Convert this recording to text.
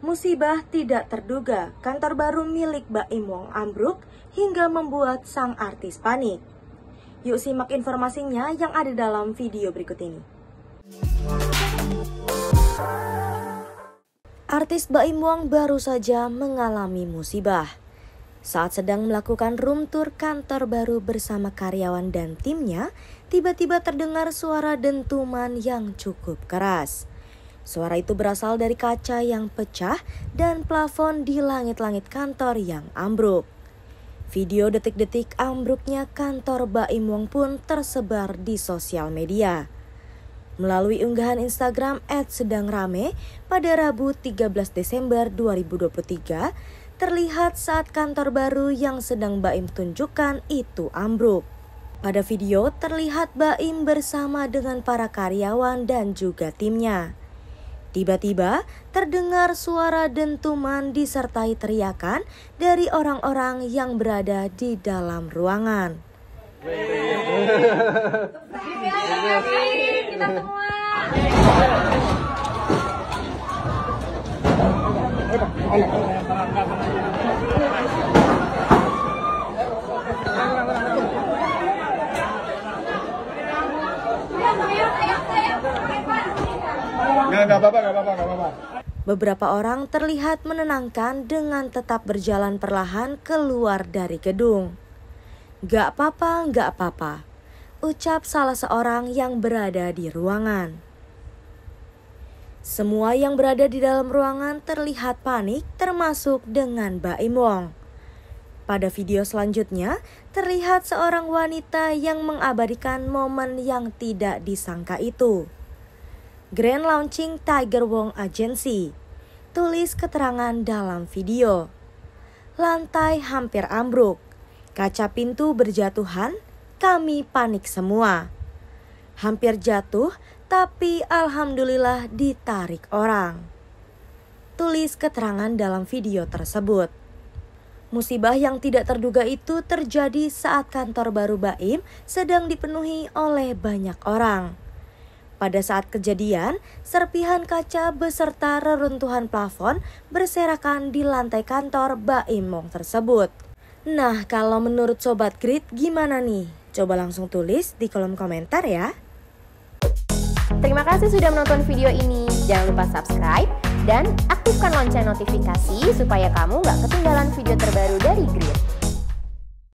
Musibah tidak terduga, kantor baru milik Baim Wong ambruk hingga membuat sang artis panik. Yuk simak informasinya yang ada dalam video berikut ini. Artis Baim Wong baru saja mengalami musibah. Saat sedang melakukan room tour kantor baru bersama karyawan dan timnya, tiba-tiba terdengar suara dentuman yang cukup keras. Suara itu berasal dari kaca yang pecah dan plafon di langit-langit kantor yang ambruk. Video detik-detik ambruknya kantor Baim Wong pun tersebar di sosial media. Melalui unggahan Instagram @sedangrame pada Rabu 13 Desember 2023, terlihat saat kantor baru yang sedang Baim tunjukkan itu ambruk. Pada video terlihat Baim bersama dengan para karyawan dan juga timnya. Tiba-tiba terdengar suara dentuman disertai teriakan dari orang-orang yang berada di dalam ruangan. Kita semua. nggak apa-apa, nggak apa-apa, nggak apa-apa. Beberapa orang terlihat menenangkan dengan tetap berjalan perlahan keluar dari gedung. Gak apa-apa, gak apa-apa, ucap salah seorang yang berada di ruangan. Semua yang berada di dalam ruangan terlihat panik termasuk dengan Mbak Imong. Pada video selanjutnya, terlihat seorang wanita yang mengabadikan momen yang tidak disangka itu. Grand Launching Tiger Wong Agency. Tulis keterangan dalam video. Lantai hampir ambruk. Kaca pintu berjatuhan, kami panik semua. Hampir jatuh, tapi alhamdulillah ditarik orang. Tulis keterangan dalam video tersebut. Musibah yang tidak terduga itu terjadi saat kantor baru Baim sedang dipenuhi oleh banyak orang pada saat kejadian, serpihan kaca beserta reruntuhan plafon berserakan di lantai kantor Baimong tersebut. Nah, kalau menurut Sobat Grid gimana nih? Coba langsung tulis di kolom komentar ya. Terima kasih sudah menonton video ini. Jangan lupa subscribe dan aktifkan lonceng notifikasi supaya kamu gak ketinggalan video terbaru dari Grid.